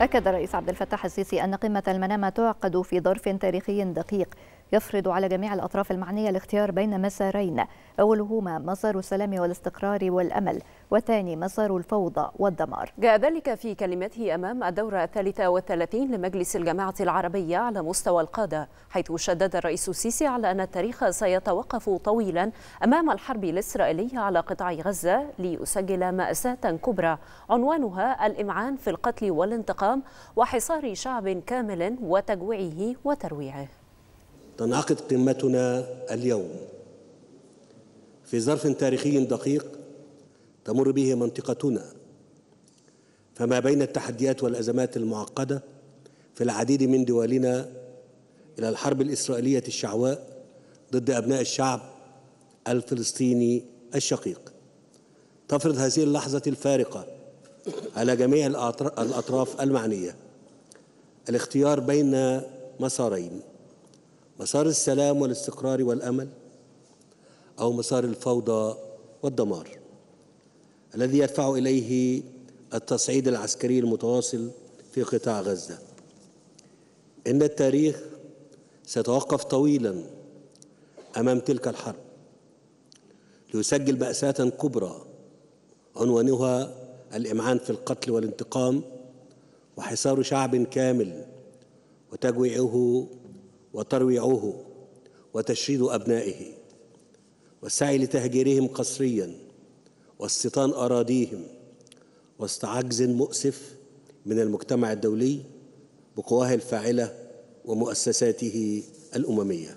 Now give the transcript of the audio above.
أكد الرئيس عبد الفتاح السيسي أن قمة المنامة تعقد في ظرف تاريخي دقيق يفرض على جميع الأطراف المعنية الاختيار بين مسارين أولهما مسار السلام والاستقرار والأمل والثاني مسار الفوضى والدمار جاء ذلك في كلمته أمام الدورة الثالثة والثلاثين لمجلس الجماعة العربية على مستوى القادة حيث شدد الرئيس السيسي على أن التاريخ سيتوقف طويلا أمام الحرب الإسرائيلية على قطاع غزة ليسجل مأساة كبرى عنوانها الإمعان في القتل والانتقام وحصار شعب كامل وتجويعه وترويعه تنعقد قمتنا اليوم في ظرف تاريخي دقيق تمر به منطقتنا فما بين التحديات والازمات المعقده في العديد من دولنا الى الحرب الاسرائيليه الشعواء ضد ابناء الشعب الفلسطيني الشقيق تفرض هذه اللحظه الفارقه على جميع الاطراف المعنيه الاختيار بين مسارين مسار السلام والاستقرار والامل او مسار الفوضى والدمار الذي يدفع اليه التصعيد العسكري المتواصل في قطاع غزه ان التاريخ سيتوقف طويلا امام تلك الحرب ليسجل ماساه كبرى عنوانها الامعان في القتل والانتقام وحصار شعب كامل وتجويعه وترويعه وتشريد أبنائه والسعي لتهجيرهم قسريا واستيطان أراضيهم وسط عجز مؤسف من المجتمع الدولي بقواه الفاعلة ومؤسساته الأممية